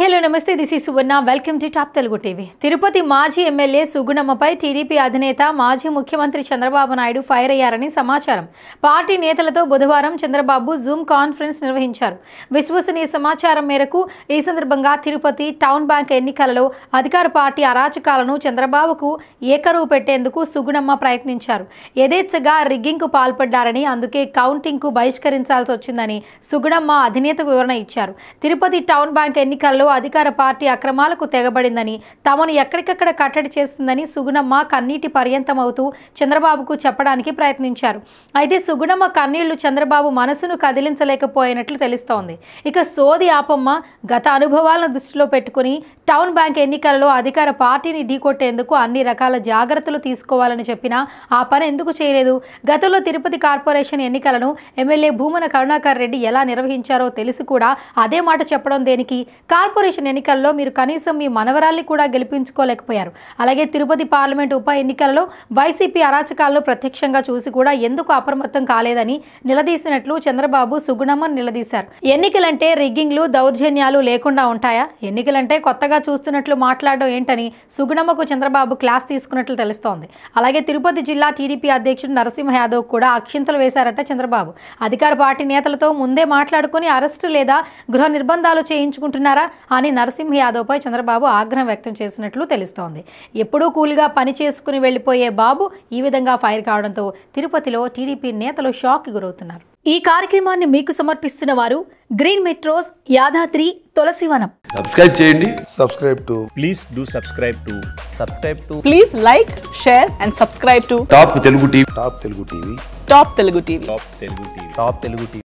hi hello నమస్తే this ఈ Suvarna welcome to top Telugu TV Tirupati మాజీ ఎమ్మెల్యే సుగుణమ్మపై టీడీపీ అధినేత మాజీ ముఖ్యమంత్రి చంద్రబాబు నాయుడు ఫైర్ అయ్యారని సమాచారం పార్టీ నేతలతో బుధవారం చంద్రబాబు జూమ్ కాన్ఫరెన్స్ నిర్వహించారు విశ్వసనీయ సమాచారం మేరకు ఈ సందర్భంగా తిరుపతి టౌన్ బ్యాంక్ ఎన్నికలలో అధికార పార్టీ అరాచకాలను చంద్రబాబుకు ఏకరువు పెట్టేందుకు సుగుణమ్మ ప్రయత్నించారు యథేచ్ఛగా రిగ్గింగ్కు పాల్పడ్డారని అందుకే కౌంటింగ్కు బహిష్కరించాల్సి వచ్చిందని సుగుణమ్మ అధినేత వివరణ ఇచ్చారు తిరుపతి టౌన్ బ్యాంక్ ఎన్నికల్లో ఎన్నికల్లో అధికార పార్టీ అక్రమాలకు తెగబడిందని తమను ఎక్కడికక్కడ కట్టడి చేస్తుందని సుగుణమ్మ కన్నీటి పర్యంతమవుతూ చంద్రబాబుకు చెప్పడానికి ప్రయత్నించారు అయితే సుగుణమ్మ కన్నీళ్లు చంద్రబాబు మనసును కదిలించలేకపోయినట్లు తెలుస్తోంది ఇక సోది ఆపమ్మ గత అనుభవాలను దృష్టిలో పెట్టుకుని టౌన్ బ్యాంక్ ఎన్నికలలో అధికార పార్టీని ఢీకొట్టేందుకు అన్ని రకాల జాగ్రత్తలు తీసుకోవాలని చెప్పినా ఆ పని ఎందుకు చేయలేదు గతంలో తిరుపతి కార్పొరేషన్ ఎన్నికలను ఎమ్మెల్యే భూమన కరుణాకర్ రెడ్డి ఎలా నిర్వహించారో తెలిసి కూడా అదే మాట చెప్పడం దేనికి కార్పొరేషన్ కార్పొరేషన్ ఎన్నికల్లో మీరు కనీసం మీ మనవరాల్ని కూడా గెలిపించుకోలేకపోయారు అలాగే తిరుపతి పార్లమెంట్ ఉప ఎన్నికలలో వైసీపీ అరాచకాలను ప్రత్యక్షంగా చూసి కూడా ఎందుకు అప్రమత్తం కాలేదని నిలదీసినట్లు చంద్రబాబు సుగుణమ్మను నిలదీశారు ఎన్నికలంటే రిగ్గింగ్లు దౌర్జన్యాలు లేకుండా ఉంటాయా ఎన్నికలంటే కొత్తగా చూస్తున్నట్లు మాట్లాడడం ఏంటని సుగుణమ్మకు చంద్రబాబు క్లాస్ తీసుకున్నట్లు తెలుస్తోంది అలాగే తిరుపతి జిల్లా టీడీపీ అధ్యక్షుడు నరసింహ యాదవ్ కూడా అక్షింతలు వేశారట చంద్రబాబు అధికార పార్టీ నేతలతో ముందే మాట్లాడుకుని అరెస్టు లేదా గృహ నిర్బంధాలు చేయించుకుంటున్నారా అని నరసింహ యాదవ్పై చంద్రబాబు ఆగ్రహం వ్యక్తం చేసినట్లు తెలుస్తోంది ఎప్పుడూ కూల్గా పని చేసుకుని వెళ్లిపోయే బాబు ఈ విధంగా ఫైర్ కావడంతో తిరుపతిలో టీడీపీ నేతలు షాక్ గురవుతున్నారు ఈ కార్యక్రమాన్ని మీకు సమర్పిస్తున్న వారు green metros Yadadri Tulasivanam subscribe చేయండి subscribe to please do subscribe to subscribe to please like share and subscribe to top Telugu TV top Telugu TV top Telugu TV top Telugu TV top Telugu TV